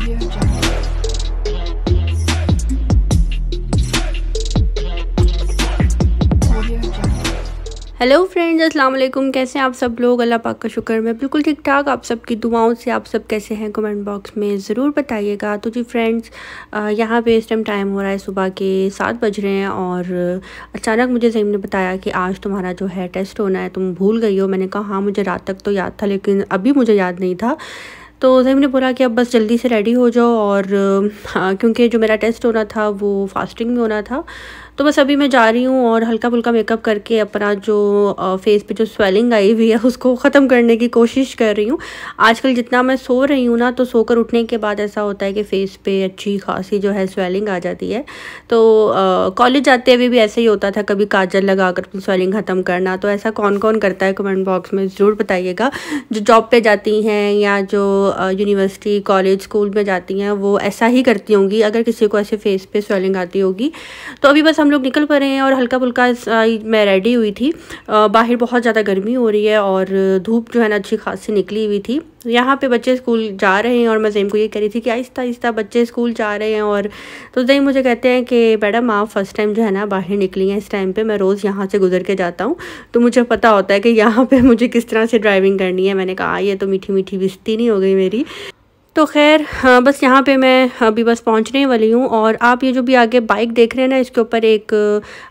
Audio Jungle. Hello friends अस्सलाम वालेकुम कैसे हैं आप सब लोग अल्लाह पाक का शुक्र मैं बिल्कुल ठीक ठाक आप सबकी दुआओं से आप सब कैसे हैं कमेंट बॉक्स में ज़रूर बताइएगा तो जी फ्रेंड्स यहाँ पे इस टाइम टाइम हो रहा है सुबह के सात बज रहे हैं और अचानक मुझे जहीम ने बताया कि आज तुम्हारा जो है टेस्ट होना है तुम भूल गई हो मैंने कहा हाँ मुझे रात तक तो याद था लेकिन अभी मुझे याद नहीं था तो जैम ने बोला कि अब बस जल्दी से रेडी हो जाओ और हाँ, क्योंकि जो मेरा टेस्ट होना था वो फास्टिंग में होना था तो बस अभी मैं जा रही हूँ और हल्का फुल्का मेकअप करके अपना जो फेस पे जो स्वेलिंग आई हुई है उसको ख़त्म करने की कोशिश कर रही हूँ आजकल जितना मैं सो रही हूँ ना तो सोकर उठने के बाद ऐसा होता है कि फ़ेस पे अच्छी खासी जो है स्वेलिंग आ जाती है तो कॉलेज जाते हुए भी ऐसे ही होता था कभी काजल लगा कर अपनी स्वेलिंग ख़त्म करना तो ऐसा कौन कौन करता है कमेंट बॉक्स में ज़रूर बताइएगा जो जॉब पर जाती हैं या जो यूनिवर्सिटी कॉलेज स्कूल में जाती हैं वो ऐसा ही करती होंगी अगर किसी को ऐसे फेस पर स्वेलिंग आती होगी तो अभी बस हम हम लोग निकल पड़े हैं और हल्का फुल्का मैं रेडी हुई थी बाहर बहुत ज़्यादा गर्मी हो रही है और धूप जो है ना अच्छी खासी निकली हुई थी यहाँ पे बच्चे स्कूल जा रहे हैं और मैं जैम को ये कह रही थी कि आहिस्ता आहिस्ता बच्चे स्कूल जा रहे हैं और तो जैम मुझे कहते हैं कि मैडम आप फर्स्ट टाइम जो है ना बाहर निकली हैं इस टाइम पे मैं रोज़ यहाँ से गुजर के जाता हूँ तो मुझे पता होता है कि यहाँ पे मुझे किस तरह से ड्राइविंग करनी है मैंने कहा हाँ, ये तो मीठी मीठी बिस्ती नहीं हो गई मेरी तो खैर हाँ, बस यहाँ पे मैं अभी बस पहुँचने वाली हूँ और आप ये जो भी आगे बाइक देख रहे हैं ना इसके ऊपर एक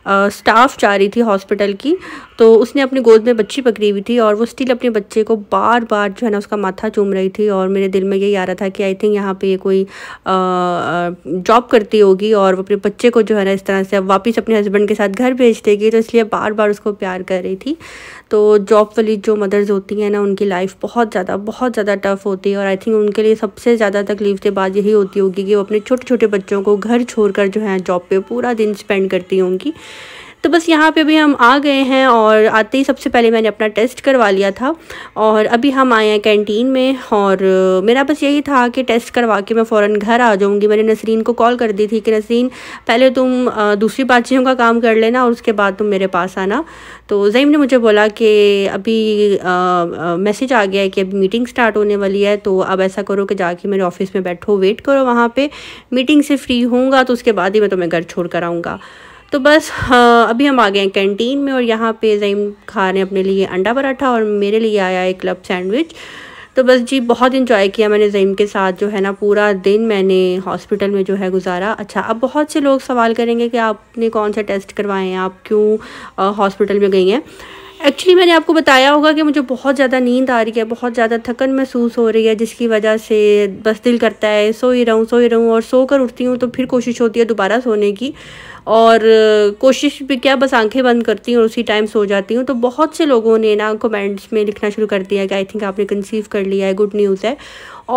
आ, स्टाफ जा रही थी हॉस्पिटल की तो उसने अपनी गोद में बच्ची पकड़ी हुई थी और वो स्टिल अपने बच्चे को बार बार जो है ना उसका माथा चूम रही थी और मेरे दिल में यही आ रहा था कि आई थिंक यहाँ पर ये कोई जॉब करती होगी और वो अपने बच्चे को जो है ना इस तरह से वापस अपने हस्बैंड के साथ घर भेज देगी तो इसलिए बार बार उसको प्यार कर रही थी तो जॉब वाली जो मदर्स होती हैं ना उनकी लाइफ बहुत ज़्यादा बहुत ज़्यादा टफ़ होती है और आई थिंक उनके लिए सब सबसे ज़्यादा तकलीफ से बात यही होती होगी कि वो अपने छोटे छोटे बच्चों को घर छोड़कर जो है जॉब पे पूरा दिन स्पेंड करती होंगी तो बस यहाँ पे भी हम आ गए हैं और आते ही सबसे पहले मैंने अपना टेस्ट करवा लिया था और अभी हम आए हैं कैंटीन में और मेरा बस यही था कि टेस्ट करवा के मैं फ़ौर घर आ जाऊँगी मैंने नसरीन को कॉल कर दी थी कि नसरीन पहले तुम दूसरी बातचीतों का काम कर लेना और उसके बाद तुम मेरे पास आना तो ज़ईम ने मुझे बोला कि अभी मैसेज आ गया है कि अभी मीटिंग स्टार्ट होने वाली है तो अब ऐसा करो कि जाके मेरे ऑफिस में बैठो वेट करो वहाँ पे मीटिंग से फ्री होऊंगा तो उसके बाद ही मैं तुम्हें घर छोड़ कर आऊँगा तो बस हाँ, अभी हम आ गए हैं कैंटीन में और यहाँ पे जहीम खा रहे हैं अपने लिए अंडा पराठा और मेरे लिए आया है क्लब सैंडविच तो बस जी बहुत इन्जॉय किया मैंने जहीम के साथ जो है ना पूरा दिन मैंने हॉस्पिटल में जो है गुजारा अच्छा अब बहुत से लोग सवाल करेंगे कि आपने कौन सा टेस्ट करवाए हैं आप क्यों हॉस्पिटल में गई हैं एक्चुअली मैंने आपको बताया होगा कि मुझे बहुत ज़्यादा नींद आ रही है बहुत ज़्यादा थकन महसूस हो रही है जिसकी वजह से बस दिल करता है सो ही रहूँ सो ही रहूँ और सो कर उठती हूँ तो फिर कोशिश होती है दोबारा सोने की और कोशिश भी क्या बस आंखें बंद करती हूँ और उसी टाइम सो जाती हूँ तो बहुत से लोगों ने ना कमेंट्स में लिखना शुरू कर दिया कि आई थिंक आपने कंसीव कर लिया है गुड न्यूज़ है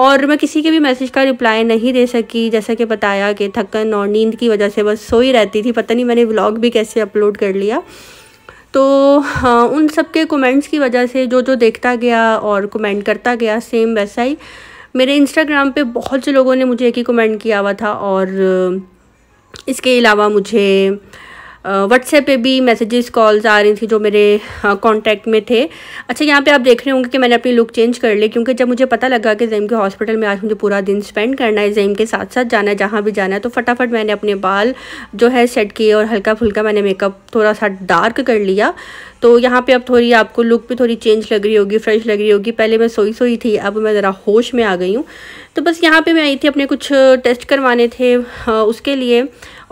और मैं किसी के भी मैसेज का रिप्लाई नहीं दे सकी जैसा कि बताया कि थकन और नींद की वजह से बस सो ही रहती थी पता नहीं मैंने ब्लॉग भी कैसे अपलोड कर लिया तो आ, हाँ, उन सब के कमेंट्स की वजह से जो जो देखता गया और कमेंट करता गया सेम वैसा ही मेरे इंस्टाग्राम पे बहुत से लोगों ने मुझे एक ही कमेंट किया हुआ था और इसके अलावा मुझे व्हाट्सएप पे भी मैसेजेस कॉल्स आ रही थी जो मेरे कांटेक्ट में थे अच्छा यहाँ पे आप देख रहे होंगे कि मैंने अपनी लुक चेंज कर ली क्योंकि जब मुझे पता लगा कि जैम के हॉस्पिटल में आज मुझे पूरा दिन स्पेंड करना है जैम के साथ साथ जाना है जहाँ भी जाना है तो फटाफट मैंने अपने बाल जो है सेट किए और हल्का फुल्का मैंने मेकअप थोड़ा सा डार्क कर लिया तो यहाँ पे अब थोड़ी आपको लुक भी थोड़ी चेंज लग रही होगी फ्रेश लग रही होगी पहले मैं सोई सोई थी अब मैं ज़रा होश में आ गई हूँ तो बस यहाँ पे मैं आई थी अपने कुछ टेस्ट करवाने थे हाँ, उसके लिए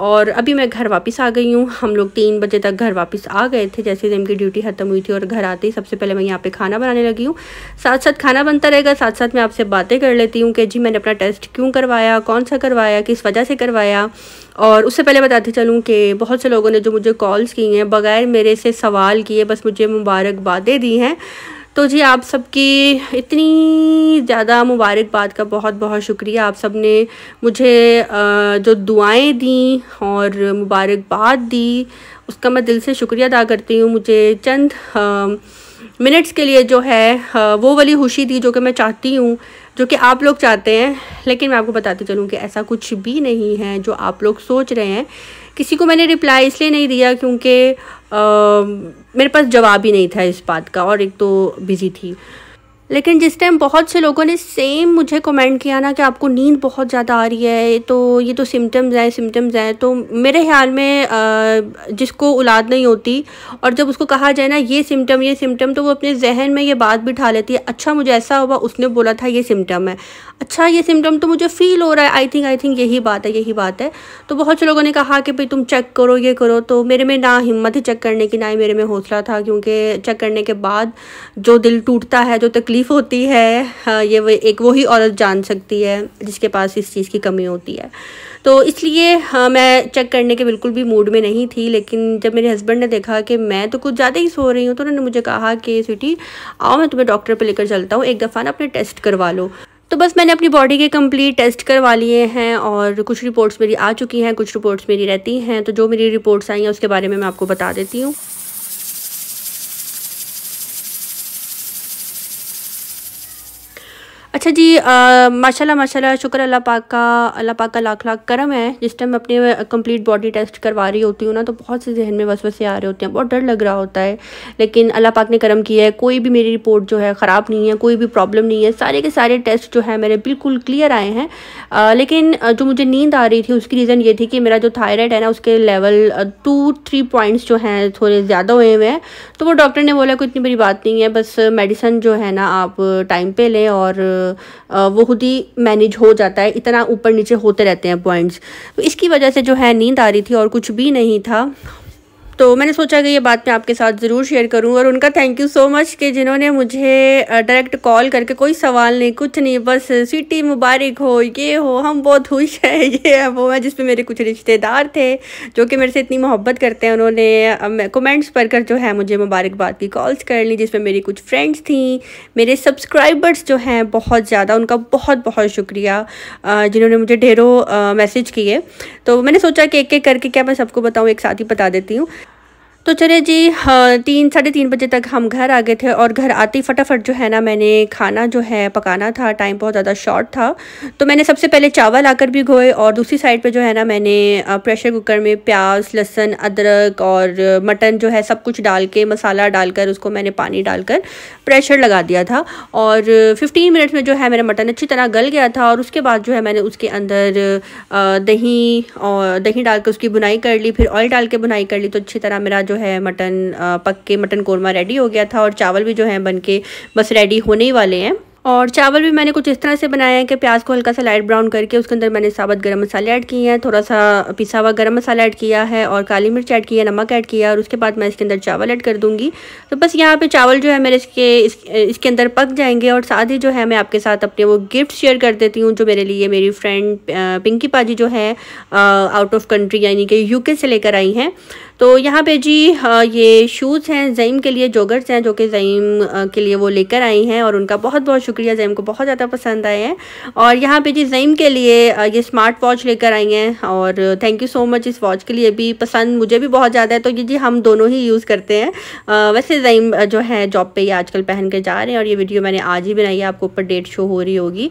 और अभी मैं घर वापस आ गई हूँ हम लोग तीन बजे तक घर वापस आ गए थे जैसे जैसे इनकी ड्यूटी ख़त्म हुई थी और घर आते ही सबसे पहले मैं यहाँ पे खाना बनाने लगी हूँ साथ साथ खाना बनता रहेगा साथ साथ मैं आपसे बातें कर लेती हूँ कि जी मैंने अपना टेस्ट क्यों करवाया कौन सा करवाया किस वजह से करवाया और उससे पहले बताते चलूँ कि बहुत से लोगों ने जो मुझे कॉल्स की हैं बग़ैर मेरे से सवाल किए बस मुझे मुबारकबादें दी हैं तो जी आप सबकी इतनी ज़्यादा मुबारकबाद का बहुत बहुत शुक्रिया आप सब ने मुझे जो दुआएं दी और मुबारकबाद दी उसका मैं दिल से शुक्रिया अदा करती हूँ मुझे चंद मिनट्स के लिए जो है वो वाली खुशी दी जो कि मैं चाहती हूँ जो कि आप लोग चाहते हैं लेकिन मैं आपको बताती चलूँ कि ऐसा कुछ भी नहीं है जो आप लोग सोच रहे हैं किसी को मैंने रिप्लाई इसलिए नहीं दिया क्योंकि मेरे पास जवाब ही नहीं था इस बात का और एक तो बिज़ी थी लेकिन जिस टाइम बहुत से लोगों ने सेम मुझे कमेंट किया ना कि आपको नींद बहुत ज़्यादा आ रही है तो ये तो सिम्टम्स हैं सिम्टम्स हैं तो मेरे ख्याल में जिसको औलाद नहीं होती और जब उसको कहा जाए ना ये सिम्टम ये सिम्टम तो वो अपने जहन में ये बात बिठा लेती है अच्छा मुझे ऐसा हुआ उसने बोला था ये सिम्टम है अच्छा ये सिम्टम तो मुझे फ़ील हो रहा है आई थिंक आई थिंक यही बात है यही बात है तो बहुत से लोगों ने कहा कि भाई तुम चेक करो ये करो तो मेरे में ना हिम्मत है चेक करने की ना ही मेरे में हौसला था क्योंकि चेक करने के बाद जो दिल टूटता है जो तकलीफ तकलीफ़ होती है हाँ, ये वो एक वही औरत जान सकती है जिसके पास इस चीज़ की कमी होती है तो इसलिए हाँ, मैं चेक करने के बिल्कुल भी मूड में नहीं थी लेकिन जब मेरे हस्बैंड ने देखा कि मैं तो कुछ ज़्यादा ही सो रही हूँ तो उन्होंने मुझे कहा कि स्वीटी आओ मैं तुम्हें डॉक्टर पर लेकर चलता हूँ एक दफ़ा ना अपने टेस्ट करवा लो तो बस मैंने अपनी बॉडी के कंप्लीट टेस्ट करवा लिए हैं और कुछ रिपोर्ट्स मेरी आ चुकी हैं कुछ रिपोर्ट्स मेरी रहती हैं तो जो मेरी रिपोर्ट्स आई हैं उसके बारे में मैं आपको बता देती हूँ अच्छा जी माशाल्लाह माशाल्लाह शुक्र अल्लाह पाक का अल्लाह पाक का लाख लाख करम है जिस टाइम अपने कंप्लीट बॉडी टेस्ट करवा रही होती हूँ ना तो बहुत से जहन में वसे आ रहे होते हैं बहुत डर लग रहा होता है लेकिन अल्लाह पाक ने करम किया है कोई भी मेरी रिपोर्ट जो है ख़राब नहीं है कोई भी प्रॉब्लम नहीं है सारे के सारे टेस्ट जो है मेरे बिल्कुल क्लियर आए हैं लेकिन जो मुझे नींद आ रही थी उसकी रीज़न ये थी कि मेरा जो थायराइड है ना उसके लेवल टू थ्री पॉइंट्स जो हैं थोड़े ज़्यादा हुए हुए हैं तो वो डॉक्टर ने बोला कोई इतनी बड़ी बात नहीं है बस मेडिसन जो है ना आप टाइम पर लें और वो खुद ही मैनेज हो जाता है इतना ऊपर नीचे होते रहते हैं पॉइंट्स तो इसकी वजह से जो है नींद आ रही थी और कुछ भी नहीं था तो मैंने सोचा कि ये बात मैं आपके साथ ज़रूर शेयर करूँ और उनका थैंक यू सो मच कि जिन्होंने मुझे डायरेक्ट कॉल करके कोई सवाल नहीं कुछ नहीं बस सिटी मुबारक हो ये हो हम बहुत खुश हैं ये है वो है जिसमें मेरे कुछ रिश्तेदार थे जो कि मेरे से इतनी मोहब्बत करते हैं उन्होंने कमेंट्स पर कर जो है मुझे मुबारकबाद की कॉल्स कर ली जिसमें मेरी कुछ फ्रेंड्स थी मेरे सब्सक्राइबर्स जो हैं बहुत ज़्यादा उनका बहुत बहुत शुक्रिया जिन्होंने मुझे ढेरों मैसेज किए तो मैंने सोचा कि एक एक करके क्या मैं सबको बताऊँ एक साथ ही बता देती हूँ तो चले जी हाँ तीन साढ़े तीन बजे तक हम घर आ गए थे और घर आते ही फटाफट जो है ना मैंने खाना जो है पकाना था टाइम बहुत ज़्यादा शॉर्ट था तो मैंने सबसे पहले चावल आकर भी घोए और दूसरी साइड पे जो है ना मैंने प्रेशर कुकर में प्याज लहसन अदरक और मटन जो है सब कुछ डाल के मसाला डालकर उसको मैंने पानी डालकर प्रेशर लगा दिया था और फिफ्टीन मिनट में जो है मेरा मटन अच्छी तरह गल गया था और उसके बाद जो है मैंने उसके अंदर दही और दही डाल उसकी बुनाई कर ली फिर ऑयल डाल के बुनाई कर ली तो अच्छी तरह मेरा जो है मटन पक के मटन कोरमा रेडी हो गया था और चावल भी जो है बन के बस रेडी होने ही वाले हैं और चावल भी मैंने कुछ इस तरह से बनाया है कि प्याज को हल्का सा लाइट ब्राउन करके उसके अंदर मैंने साबुत गरम मसाले ऐड किए हैं थोड़ा सा पिसा हुआ गरम मसाला ऐड किया है और काली मिर्च ऐड की है नमक ऐड किया और उसके बाद मैं इसके अंदर चावल ऐड कर दूंगी तो बस यहाँ पे चावल जो है मेरे इसके इस, इसके अंदर पक जाएंगे और साथ ही जो है मैं आपके साथ अपने वो गिफ्ट शेयर कर देती हूँ जो मेरे लिए मेरी फ्रेंड पिंकी पाजी जो है आउट ऑफ कंट्री यानी कि यूके से लेकर आई हैं तो यहाँ पे जी ये शूज़ हैं ज़ईम के लिए जोगर्स हैं जो कि ज़ईम के लिए वो लेकर आई हैं और उनका बहुत बहुत शुक्रिया ज़ईम को बहुत ज़्यादा पसंद आए हैं और यहाँ पे जी ज़ईम के लिए ये स्मार्ट वॉच लेकर आई हैं और थैंक यू सो मच इस वॉच के लिए भी पसंद मुझे भी बहुत ज़्यादा है तो ये जी हम दोनों ही यूज़ करते हैं वैसे ज़ईम जो है जॉब पर ही आजकल पहन के जा रहे हैं और ये वीडियो मैंने आज ही बनाई है आपको ऊपर डेट शो हो रही होगी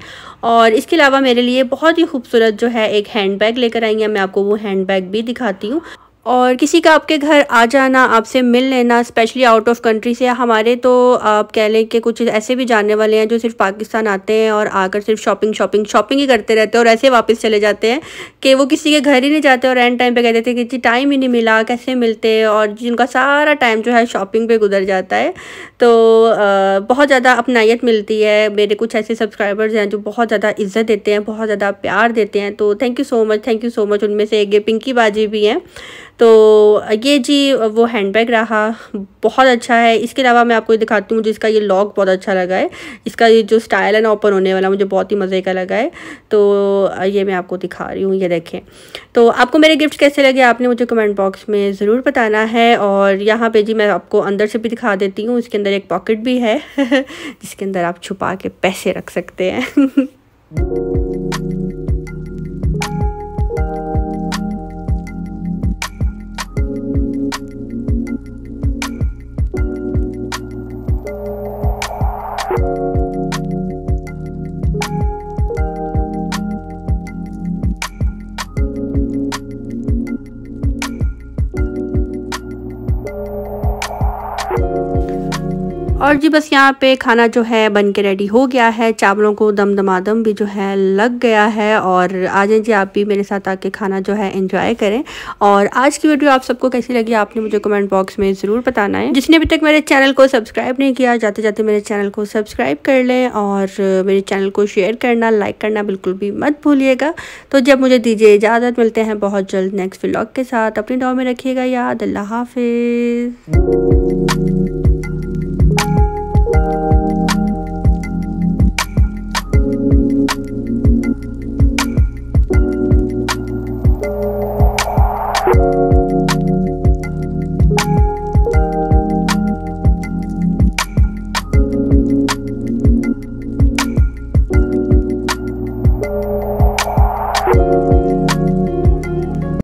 और इसके अलावा मेरे लिए बहुत ही खूबसूरत जो है एक हैंड बैग लेकर आई हैं मैं आपको वो हैंड बैग भी दिखाती हूँ और किसी का आपके घर आ जाना आपसे मिल लेना स्पेशली आउट ऑफ कंट्री से हमारे तो आप कह लें कि कुछ ऐसे भी जाने वाले हैं जो सिर्फ पाकिस्तान आते हैं और आकर सिर्फ शॉपिंग शॉपिंग शॉपिंग ही करते रहते हैं और ऐसे वापस चले जाते हैं कि वो किसी के घर ही नहीं जाते और एंड टाइम पे कह देते हैं कि जी टाइम ही नहीं मिला कैसे मिलते और जिनका सारा टाइम जो है शॉपिंग पर गुजर जाता है तो आ, बहुत ज़्यादा अपनाइत मिलती है मेरे कुछ ऐसे सब्सक्राइबर्स हैं जो बहुत ज़्यादा इज्जत देते हैं बहुत ज़्यादा प्यार देते हैं तो thank you so much thank you so much उनमें से एक पिंकी बाजी भी हैं तो ये जी वो हैंड बैग रहा बहुत अच्छा है इसके अलावा मैं आपको दिखाती हूँ मुझे इसका ये लॉक बहुत अच्छा लगा है इसका ये जो स्टाइल है ना ओपन होने वाला मुझे बहुत ही मज़े का लगा है तो ये मैं आपको दिखा रही हूँ ये देखें तो आपको मेरे गिफ्ट कैसे लगे आपने मुझे कमेंट बॉक्स में ज़रूर बताना है और यहाँ पर जी मैं आपको अंदर से भी दिखा देती हूँ इसके अंदर एक पॉकेट भी है जिसके अंदर आप छुपा के पैसे रख सकते हैं और जी बस यहाँ पे खाना जो है बन के रेडी हो गया है चावलों को दम दमादम भी जो है लग गया है और आ जाए जी आप भी मेरे साथ आके खाना जो है एंजॉय करें और आज की वीडियो आप सबको कैसी लगी आपने मुझे कमेंट बॉक्स में ज़रूर बताना है जिसने अभी तक मेरे चैनल को सब्सक्राइब नहीं किया जाते जाते मेरे चैनल को सब्सक्राइब कर लें और मेरे चैनल को शेयर करना लाइक करना बिल्कुल भी मत भूलिएगा तो जब मुझे दीजिए इजाज़त मिलते हैं बहुत जल्द नेक्स्ट व्लॉग के साथ अपनी दाव में रखिएगा याद अल्लाह हाफिज़